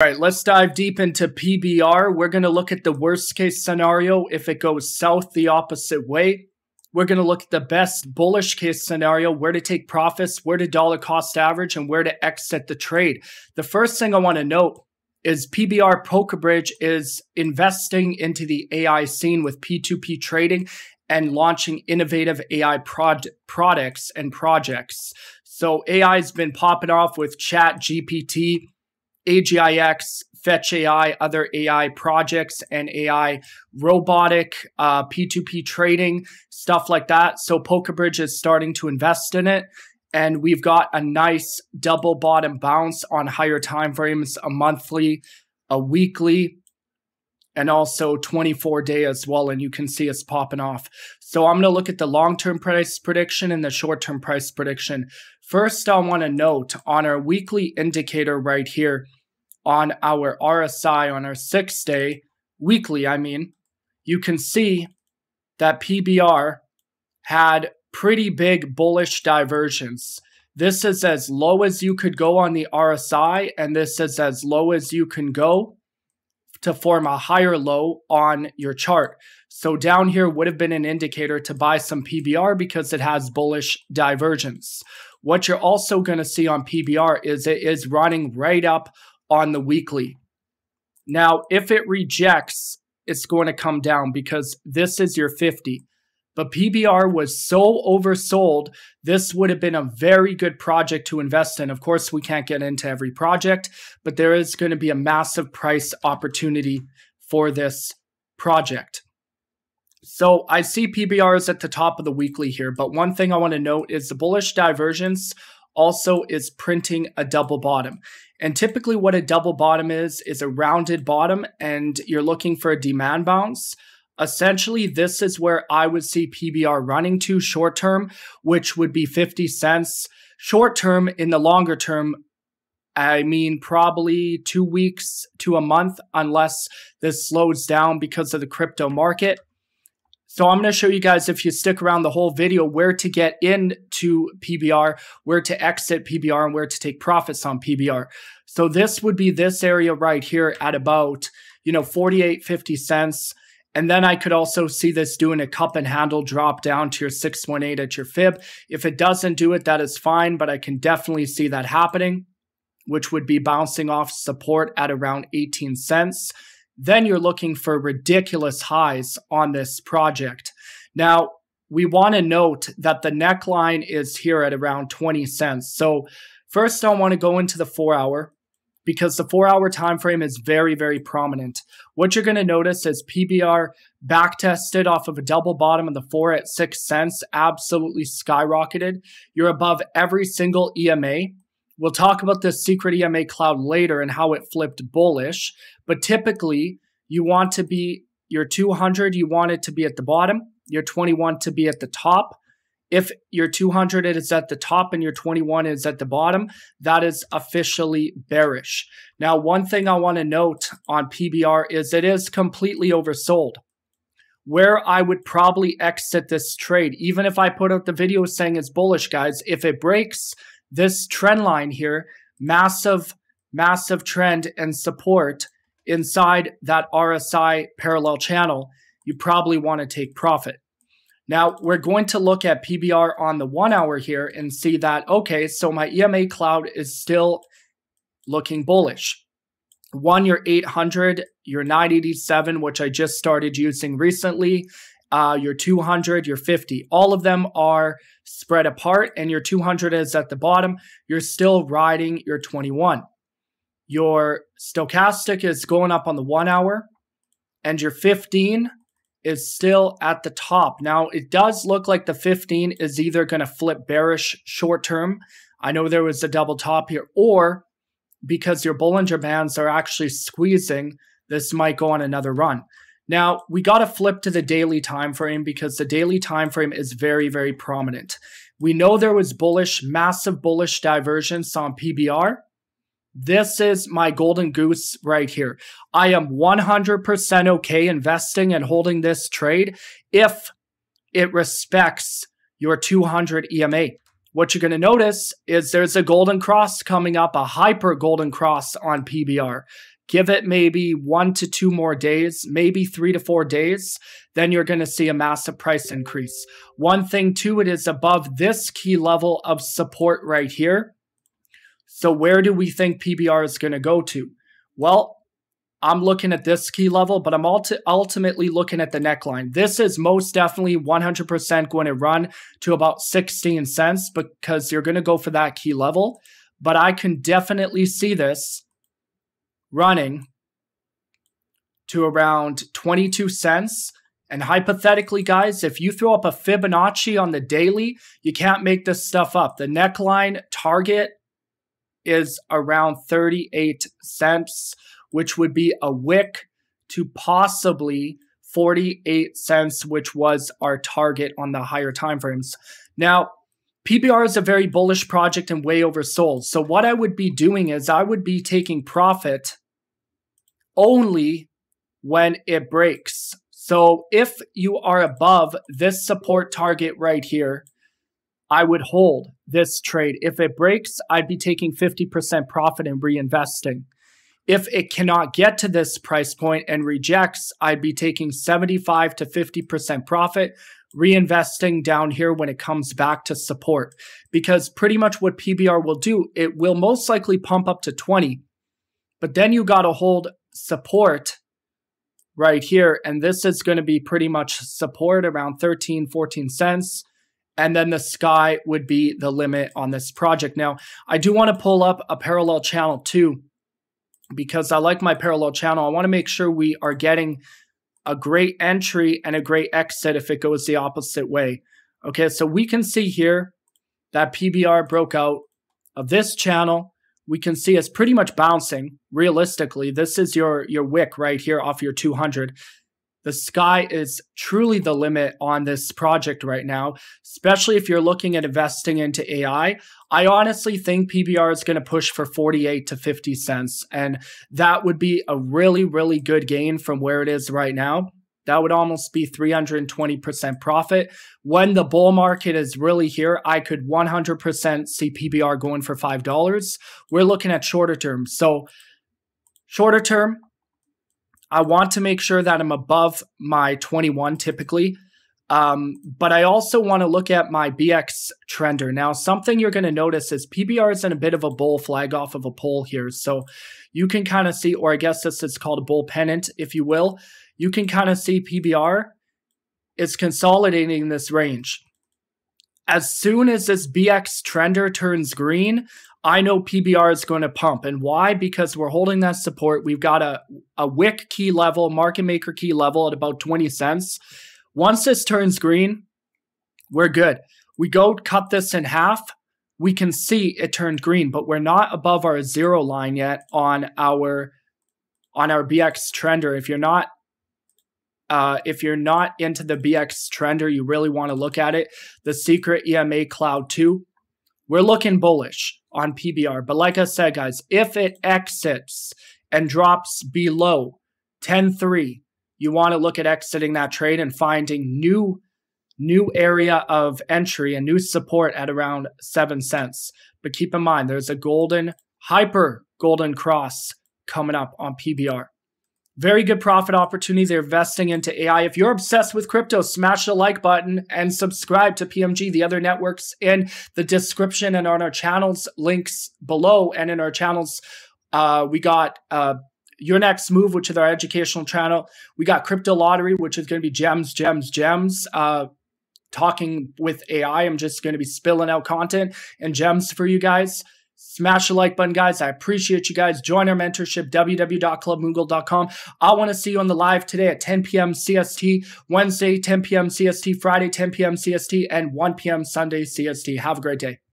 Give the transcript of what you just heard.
All right, let's dive deep into PBR. We're going to look at the worst case scenario if it goes south the opposite way. We're going to look at the best bullish case scenario, where to take profits, where to dollar cost average, and where to exit the trade. The first thing I want to note is PBR Poker Bridge is investing into the AI scene with P2P trading and launching innovative AI prod products and projects. So AI has been popping off with Chat GPT AGIX, Fetch AI, other AI projects, and AI robotic, uh, P2P trading, stuff like that. So PokerBridge is starting to invest in it. And we've got a nice double bottom bounce on higher time frames, a monthly, a weekly, and also 24 day as well. And you can see it's popping off. So I'm going to look at the long term price prediction and the short term price prediction. First, I want to note on our weekly indicator right here on our RSI on our six day weekly, I mean, you can see that PBR had pretty big bullish divergence. This is as low as you could go on the RSI, and this is as low as you can go to form a higher low on your chart. So down here would have been an indicator to buy some PBR because it has bullish divergence. What you're also going to see on PBR is it is running right up on the weekly. Now, if it rejects, it's going to come down because this is your 50 but PBR was so oversold, this would have been a very good project to invest in. Of course, we can't get into every project, but there is going to be a massive price opportunity for this project. So I see PBRs at the top of the weekly here, but one thing I want to note is the bullish divergence also is printing a double bottom. And typically what a double bottom is, is a rounded bottom and you're looking for a demand bounce. Essentially, this is where I would see PBR running to short term, which would be 50 cents. Short term, in the longer term, I mean, probably two weeks to a month, unless this slows down because of the crypto market. So I'm going to show you guys, if you stick around the whole video, where to get into PBR, where to exit PBR, and where to take profits on PBR. So this would be this area right here at about, you know, 48, 50 cents. And then I could also see this doing a cup and handle drop down to your 618 at your fib. If it doesn't do it, that is fine, but I can definitely see that happening, which would be bouncing off support at around 18 cents. Then you're looking for ridiculous highs on this project. Now, we want to note that the neckline is here at around 20 cents. So, first, I want to go into the four hour because the four hour time frame is very, very prominent. What you're going to notice is PBR back tested off of a double bottom of the four at six cents, absolutely skyrocketed. You're above every single EMA. We'll talk about this secret EMA cloud later and how it flipped bullish, but typically you want to be your 200, you want it to be at the bottom, your 21 to be at the top. If your 200 is at the top and your 21 is at the bottom, that is officially bearish. Now, one thing I want to note on PBR is it is completely oversold. Where I would probably exit this trade, even if I put out the video saying it's bullish, guys, if it breaks this trend line here, massive, massive trend and support inside that RSI parallel channel, you probably want to take profit. Now we're going to look at PBR on the one hour here and see that, okay, so my EMA cloud is still looking bullish. One, your 800, your 987, which I just started using recently, uh, your 200, your 50. All of them are spread apart, and your 200 is at the bottom. You're still riding your 21. Your stochastic is going up on the one hour, and your 15 is still at the top. Now, it does look like the 15 is either going to flip bearish short term. I know there was a double top here, or because your Bollinger Bands are actually squeezing, this might go on another run. Now, we got to flip to the daily time frame because the daily time frame is very, very prominent. We know there was bullish, massive bullish divergence on PBR. This is my golden goose right here. I am 100% okay investing and holding this trade if it respects your 200 EMA. What you're going to notice is there's a golden cross coming up, a hyper golden cross on PBR. Give it maybe one to two more days, maybe three to four days, then you're going to see a massive price increase. One thing too, it is above this key level of support right here. So where do we think PBR is going to go to? Well, I'm looking at this key level, but I'm ulti ultimately looking at the neckline. This is most definitely 100% going to run to about 16 cents because you're going to go for that key level. But I can definitely see this running to around 22 cents. And hypothetically, guys, if you throw up a Fibonacci on the daily, you can't make this stuff up. The neckline target is around 38 cents, which would be a wick to possibly 48 cents, which was our target on the higher timeframes. Now, PBR is a very bullish project and way oversold. So what I would be doing is I would be taking profit only when it breaks. So if you are above this support target right here, I would hold this trade. If it breaks, I'd be taking 50% profit and reinvesting. If it cannot get to this price point and rejects, I'd be taking 75 to 50% profit, reinvesting down here when it comes back to support. Because pretty much what PBR will do, it will most likely pump up to 20. But then you got to hold support right here. And this is going to be pretty much support around 13, 14 cents and then the sky would be the limit on this project. Now, I do want to pull up a parallel channel too, because I like my parallel channel. I want to make sure we are getting a great entry and a great exit if it goes the opposite way. Okay, so we can see here that PBR broke out of this channel. We can see it's pretty much bouncing realistically. This is your, your wick right here off your 200. The sky is truly the limit on this project right now, especially if you're looking at investing into AI. I honestly think PBR is going to push for 48 to 50 cents, and that would be a really, really good gain from where it is right now. That would almost be 320% profit. When the bull market is really here, I could 100% see PBR going for $5. We're looking at shorter term. So, shorter term, I want to make sure that I'm above my 21 typically. Um, but I also want to look at my BX trender. Now, something you're going to notice is PBR is in a bit of a bull flag off of a pole here. So you can kind of see, or I guess this is called a bull pennant, if you will. You can kind of see PBR is consolidating this range as soon as this BX trender turns green, I know PBR is going to pump. And why? Because we're holding that support. We've got a, a wick key level, market maker key level at about 20 cents. Once this turns green, we're good. We go cut this in half. We can see it turned green, but we're not above our zero line yet on our on our BX trender. If you're not uh, if you're not into the BX trend or you really want to look at it, the Secret EMA Cloud 2, we're looking bullish on PBR. But like I said, guys, if it exits and drops below 10.3, you want to look at exiting that trade and finding new new area of entry and new support at around 7 cents. But keep in mind, there's a golden, hyper golden cross coming up on PBR. Very good profit opportunity. They're investing into AI. If you're obsessed with crypto, smash the like button and subscribe to PMG. The other networks in the description and on our channels links below. And in our channels, uh, we got uh, Your Next Move, which is our educational channel. We got Crypto Lottery, which is going to be gems, gems, gems. Uh, talking with AI. I'm just going to be spilling out content and gems for you guys. Smash the like button, guys. I appreciate you guys. Join our mentorship, www.clubmoogle.com. I want to see you on the live today at 10 p.m. CST, Wednesday, 10 p.m. CST, Friday, 10 p.m. CST, and 1 p.m. Sunday CST. Have a great day.